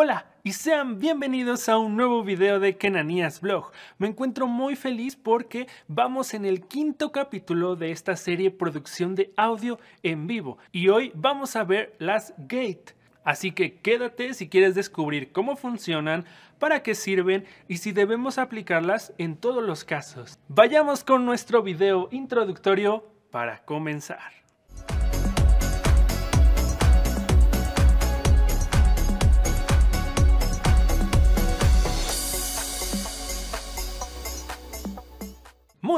Hola y sean bienvenidos a un nuevo video de Kenanías Vlog. Me encuentro muy feliz porque vamos en el quinto capítulo de esta serie producción de audio en vivo y hoy vamos a ver las Gate. Así que quédate si quieres descubrir cómo funcionan, para qué sirven y si debemos aplicarlas en todos los casos. Vayamos con nuestro video introductorio para comenzar.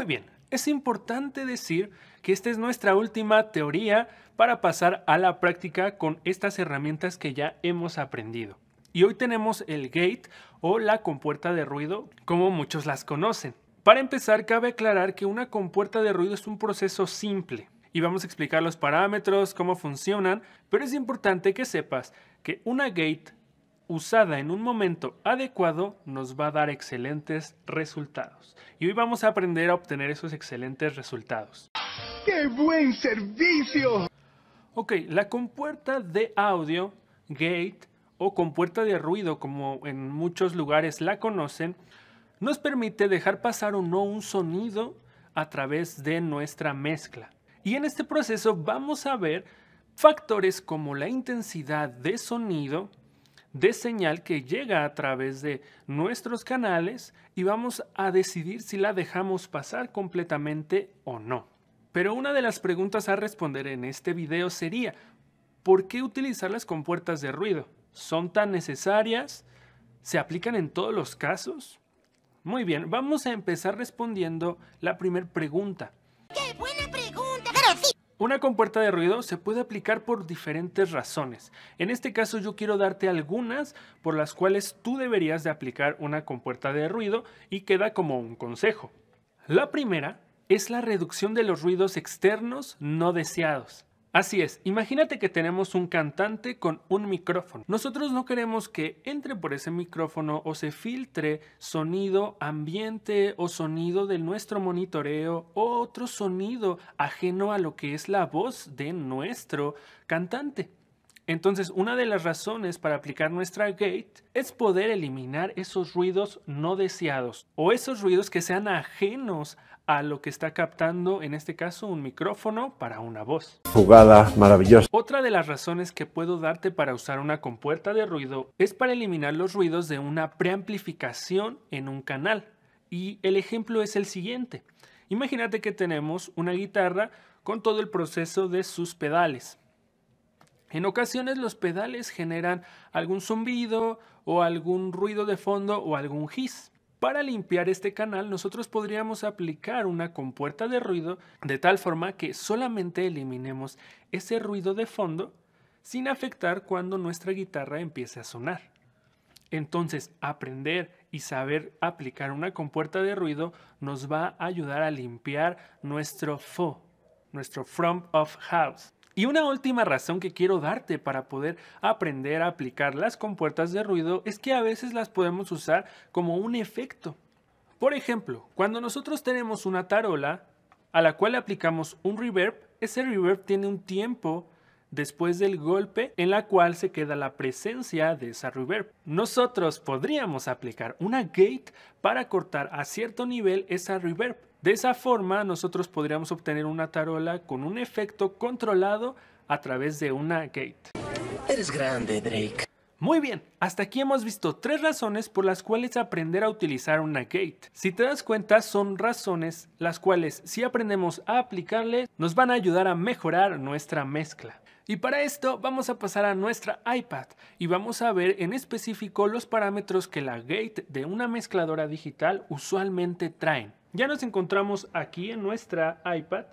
Muy bien, es importante decir que esta es nuestra última teoría para pasar a la práctica con estas herramientas que ya hemos aprendido. Y hoy tenemos el gate o la compuerta de ruido, como muchos las conocen. Para empezar, cabe aclarar que una compuerta de ruido es un proceso simple y vamos a explicar los parámetros, cómo funcionan, pero es importante que sepas que una gate usada en un momento adecuado nos va a dar excelentes resultados. Y hoy vamos a aprender a obtener esos excelentes resultados. ¡Qué buen servicio! Ok, la compuerta de audio, gate o compuerta de ruido como en muchos lugares la conocen, nos permite dejar pasar o no un sonido a través de nuestra mezcla. Y en este proceso vamos a ver factores como la intensidad de sonido, de señal que llega a través de nuestros canales y vamos a decidir si la dejamos pasar completamente o no. Pero una de las preguntas a responder en este video sería, ¿por qué utilizar las compuertas de ruido? ¿Son tan necesarias? ¿Se aplican en todos los casos? Muy bien, vamos a empezar respondiendo la primera pregunta. ¡Qué buena una compuerta de ruido se puede aplicar por diferentes razones. En este caso yo quiero darte algunas por las cuales tú deberías de aplicar una compuerta de ruido y queda como un consejo. La primera es la reducción de los ruidos externos no deseados. Así es, imagínate que tenemos un cantante con un micrófono. Nosotros no queremos que entre por ese micrófono o se filtre sonido ambiente o sonido de nuestro monitoreo o otro sonido ajeno a lo que es la voz de nuestro cantante. Entonces, una de las razones para aplicar nuestra gate es poder eliminar esos ruidos no deseados o esos ruidos que sean ajenos a lo que está captando, en este caso, un micrófono para una voz. Jugada maravillosa. Otra de las razones que puedo darte para usar una compuerta de ruido es para eliminar los ruidos de una preamplificación en un canal. Y el ejemplo es el siguiente. Imagínate que tenemos una guitarra con todo el proceso de sus pedales. En ocasiones los pedales generan algún zumbido o algún ruido de fondo o algún hiss. Para limpiar este canal nosotros podríamos aplicar una compuerta de ruido de tal forma que solamente eliminemos ese ruido de fondo sin afectar cuando nuestra guitarra empiece a sonar. Entonces, aprender y saber aplicar una compuerta de ruido nos va a ayudar a limpiar nuestro FO, nuestro Front of House. Y una última razón que quiero darte para poder aprender a aplicar las compuertas de ruido es que a veces las podemos usar como un efecto. Por ejemplo, cuando nosotros tenemos una tarola a la cual aplicamos un reverb, ese reverb tiene un tiempo después del golpe en la cual se queda la presencia de esa reverb. Nosotros podríamos aplicar una gate para cortar a cierto nivel esa reverb de esa forma, nosotros podríamos obtener una tarola con un efecto controlado a través de una gate. Eres grande, Drake. Muy bien, hasta aquí hemos visto tres razones por las cuales aprender a utilizar una gate. Si te das cuenta, son razones las cuales si aprendemos a aplicarle nos van a ayudar a mejorar nuestra mezcla. Y para esto vamos a pasar a nuestra iPad y vamos a ver en específico los parámetros que la gate de una mezcladora digital usualmente traen. Ya nos encontramos aquí en nuestra iPad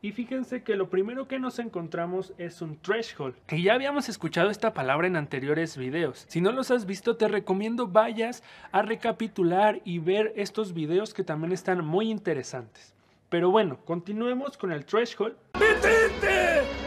y fíjense que lo primero que nos encontramos es un threshold. que ya habíamos escuchado esta palabra en anteriores videos. Si no los has visto, te recomiendo vayas a recapitular y ver estos videos que también están muy interesantes. Pero bueno, continuemos con el threshold.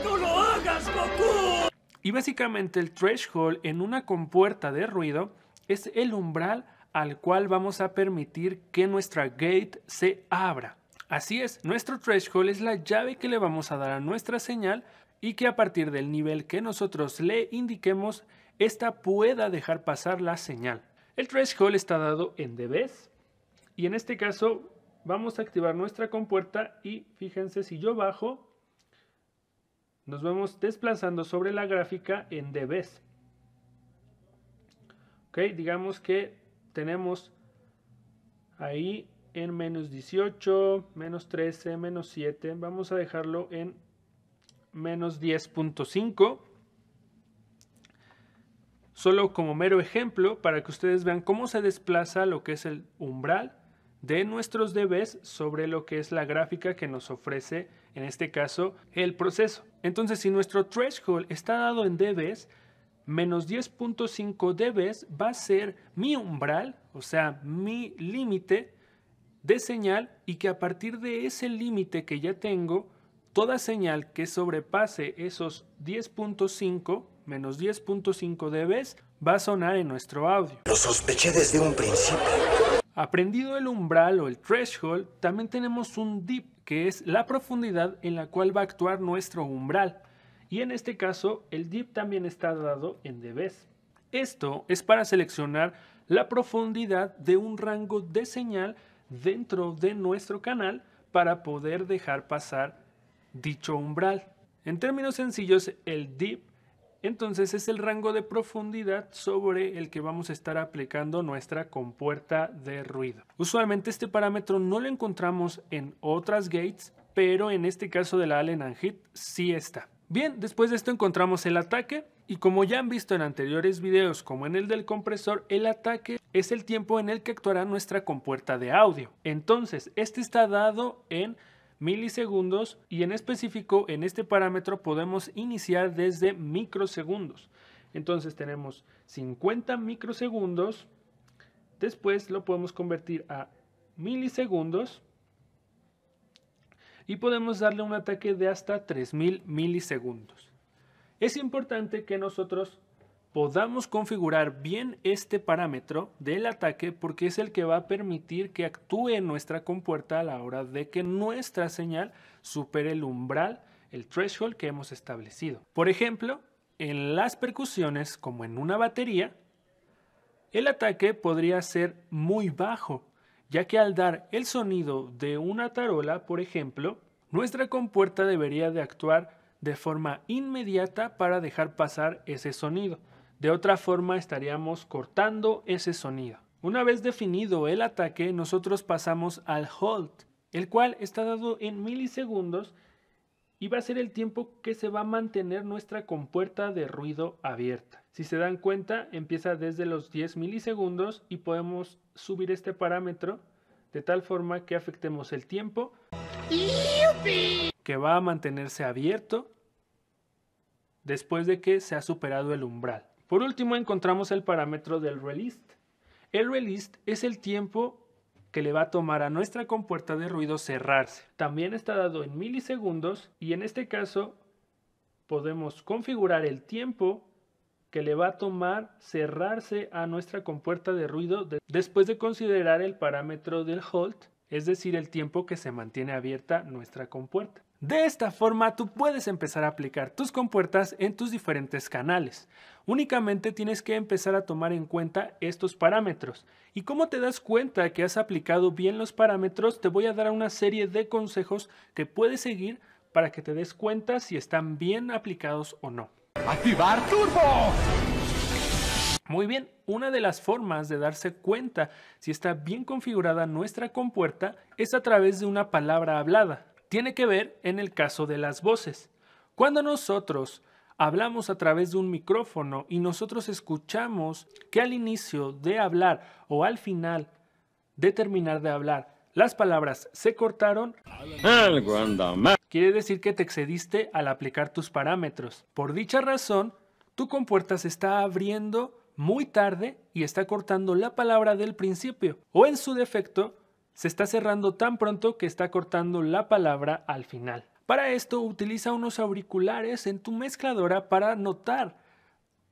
¡No lo hagas, Goku! Y básicamente el threshold en una compuerta de ruido es el umbral al cual vamos a permitir que nuestra gate se abra. Así es, nuestro threshold es la llave que le vamos a dar a nuestra señal y que a partir del nivel que nosotros le indiquemos, ésta pueda dejar pasar la señal. El threshold está dado en dBs y en este caso vamos a activar nuestra compuerta y fíjense si yo bajo, nos vamos desplazando sobre la gráfica en dBs. Ok, digamos que tenemos ahí en menos 18, menos 13, menos 7. Vamos a dejarlo en menos 10.5. Solo como mero ejemplo para que ustedes vean cómo se desplaza lo que es el umbral de nuestros DBs sobre lo que es la gráfica que nos ofrece, en este caso, el proceso. Entonces, si nuestro threshold está dado en debes, menos 10.5 dB va a ser mi umbral, o sea, mi límite de señal y que a partir de ese límite que ya tengo, toda señal que sobrepase esos 10.5, menos 10.5 dB, va a sonar en nuestro audio. Lo sospeché desde un principio. Aprendido el umbral o el threshold, también tenemos un dip, que es la profundidad en la cual va a actuar nuestro umbral y en este caso el dip también está dado en dB. Esto es para seleccionar la profundidad de un rango de señal dentro de nuestro canal para poder dejar pasar dicho umbral. En términos sencillos, el dip entonces es el rango de profundidad sobre el que vamos a estar aplicando nuestra compuerta de ruido. Usualmente este parámetro no lo encontramos en otras gates, pero en este caso de la Allen and sí está. Bien, después de esto encontramos el ataque y como ya han visto en anteriores videos como en el del compresor, el ataque es el tiempo en el que actuará nuestra compuerta de audio. Entonces, este está dado en milisegundos y en específico en este parámetro podemos iniciar desde microsegundos. Entonces tenemos 50 microsegundos, después lo podemos convertir a milisegundos y podemos darle un ataque de hasta 3000 milisegundos. Es importante que nosotros podamos configurar bien este parámetro del ataque porque es el que va a permitir que actúe nuestra compuerta a la hora de que nuestra señal supere el umbral, el threshold que hemos establecido. Por ejemplo, en las percusiones, como en una batería, el ataque podría ser muy bajo ya que al dar el sonido de una tarola, por ejemplo, nuestra compuerta debería de actuar de forma inmediata para dejar pasar ese sonido. De otra forma estaríamos cortando ese sonido. Una vez definido el ataque, nosotros pasamos al hold, el cual está dado en milisegundos y va a ser el tiempo que se va a mantener nuestra compuerta de ruido abierta. Si se dan cuenta, empieza desde los 10 milisegundos y podemos subir este parámetro de tal forma que afectemos el tiempo que va a mantenerse abierto después de que se ha superado el umbral. Por último encontramos el parámetro del release. El release es el tiempo que le va a tomar a nuestra compuerta de ruido cerrarse. También está dado en milisegundos y en este caso podemos configurar el tiempo que le va a tomar cerrarse a nuestra compuerta de ruido después de considerar el parámetro del hold, es decir, el tiempo que se mantiene abierta nuestra compuerta. De esta forma tú puedes empezar a aplicar tus compuertas en tus diferentes canales. Únicamente tienes que empezar a tomar en cuenta estos parámetros. Y cómo te das cuenta que has aplicado bien los parámetros, te voy a dar una serie de consejos que puedes seguir para que te des cuenta si están bien aplicados o no. ¡Activar turbo! Muy bien, una de las formas de darse cuenta si está bien configurada nuestra compuerta es a través de una palabra hablada tiene que ver en el caso de las voces. Cuando nosotros hablamos a través de un micrófono y nosotros escuchamos que al inicio de hablar o al final de terminar de hablar, las palabras se cortaron, algo Quiere decir que te excediste al aplicar tus parámetros. Por dicha razón, tu compuerta se está abriendo muy tarde y está cortando la palabra del principio. O en su defecto, se está cerrando tan pronto que está cortando la palabra al final. Para esto utiliza unos auriculares en tu mezcladora para notar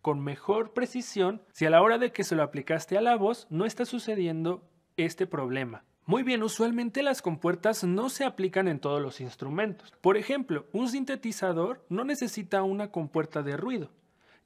con mejor precisión si a la hora de que se lo aplicaste a la voz no está sucediendo este problema. Muy bien, usualmente las compuertas no se aplican en todos los instrumentos. Por ejemplo, un sintetizador no necesita una compuerta de ruido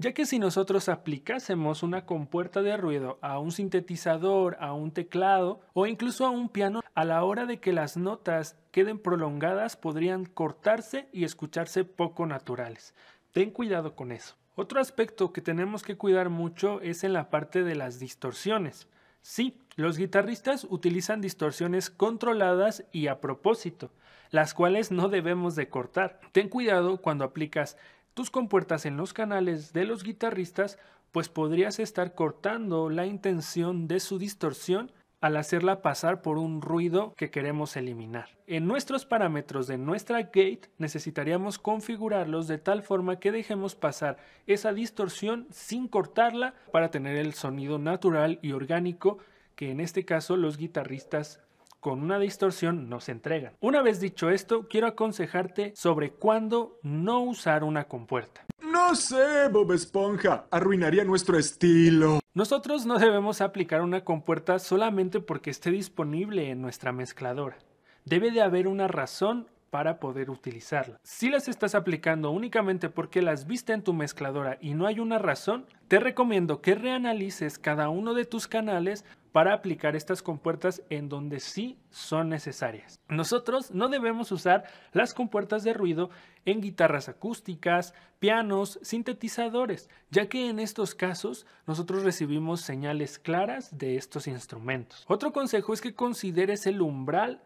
ya que si nosotros aplicásemos una compuerta de ruido a un sintetizador, a un teclado o incluso a un piano, a la hora de que las notas queden prolongadas podrían cortarse y escucharse poco naturales. Ten cuidado con eso. Otro aspecto que tenemos que cuidar mucho es en la parte de las distorsiones. Sí, los guitarristas utilizan distorsiones controladas y a propósito, las cuales no debemos de cortar. Ten cuidado cuando aplicas tus compuertas en los canales de los guitarristas, pues podrías estar cortando la intención de su distorsión al hacerla pasar por un ruido que queremos eliminar. En nuestros parámetros de nuestra gate necesitaríamos configurarlos de tal forma que dejemos pasar esa distorsión sin cortarla para tener el sonido natural y orgánico que en este caso los guitarristas con una distorsión no se entregan. Una vez dicho esto, quiero aconsejarte sobre cuándo no usar una compuerta. No sé, Bob Esponja, arruinaría nuestro estilo. Nosotros no debemos aplicar una compuerta solamente porque esté disponible en nuestra mezcladora. Debe de haber una razón para poder utilizarla. Si las estás aplicando únicamente porque las viste en tu mezcladora y no hay una razón, te recomiendo que reanalices cada uno de tus canales para aplicar estas compuertas en donde sí son necesarias. Nosotros no debemos usar las compuertas de ruido en guitarras acústicas, pianos, sintetizadores, ya que en estos casos nosotros recibimos señales claras de estos instrumentos. Otro consejo es que consideres el umbral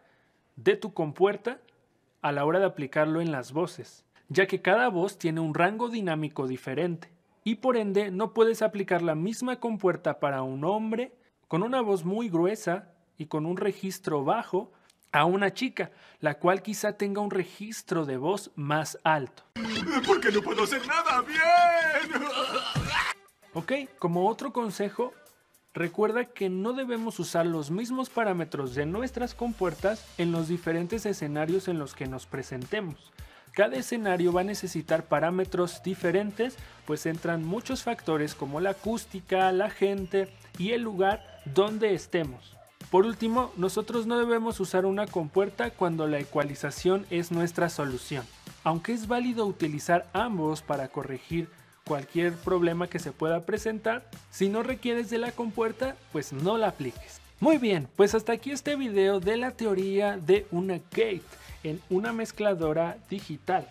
de tu compuerta a la hora de aplicarlo en las voces, ya que cada voz tiene un rango dinámico diferente y por ende no puedes aplicar la misma compuerta para un hombre, con una voz muy gruesa y con un registro bajo a una chica, la cual quizá tenga un registro de voz más alto. Porque no puedo hacer nada bien. Ok, como otro consejo, recuerda que no debemos usar los mismos parámetros de nuestras compuertas en los diferentes escenarios en los que nos presentemos. Cada escenario va a necesitar parámetros diferentes, pues entran muchos factores como la acústica, la gente y el lugar donde estemos. Por último, nosotros no debemos usar una compuerta cuando la ecualización es nuestra solución. Aunque es válido utilizar ambos para corregir cualquier problema que se pueda presentar, si no requieres de la compuerta, pues no la apliques. Muy bien, pues hasta aquí este video de la teoría de una gate en una mezcladora digital.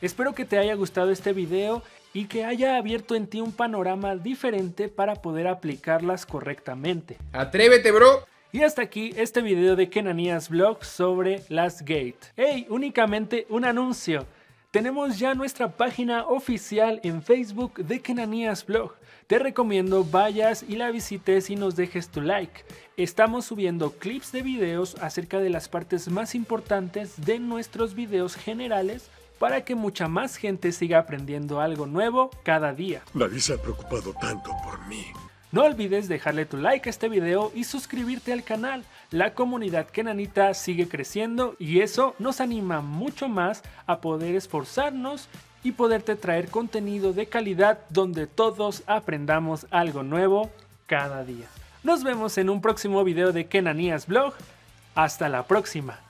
Espero que te haya gustado este video y que haya abierto en ti un panorama diferente para poder aplicarlas correctamente. ¡Atrévete, bro! Y hasta aquí este video de Kenanías Vlog sobre las Gate. ¡Hey! Únicamente un anuncio. Tenemos ya nuestra página oficial en Facebook de Kenanías Blog. Te recomiendo vayas y la visites y nos dejes tu like. Estamos subiendo clips de videos acerca de las partes más importantes de nuestros videos generales para que mucha más gente siga aprendiendo algo nuevo cada día. Nadie se ha preocupado tanto por mí. No olvides dejarle tu like a este video y suscribirte al canal. La comunidad kenanita sigue creciendo y eso nos anima mucho más a poder esforzarnos y poderte traer contenido de calidad donde todos aprendamos algo nuevo cada día. Nos vemos en un próximo video de Kenanías Blog. Hasta la próxima.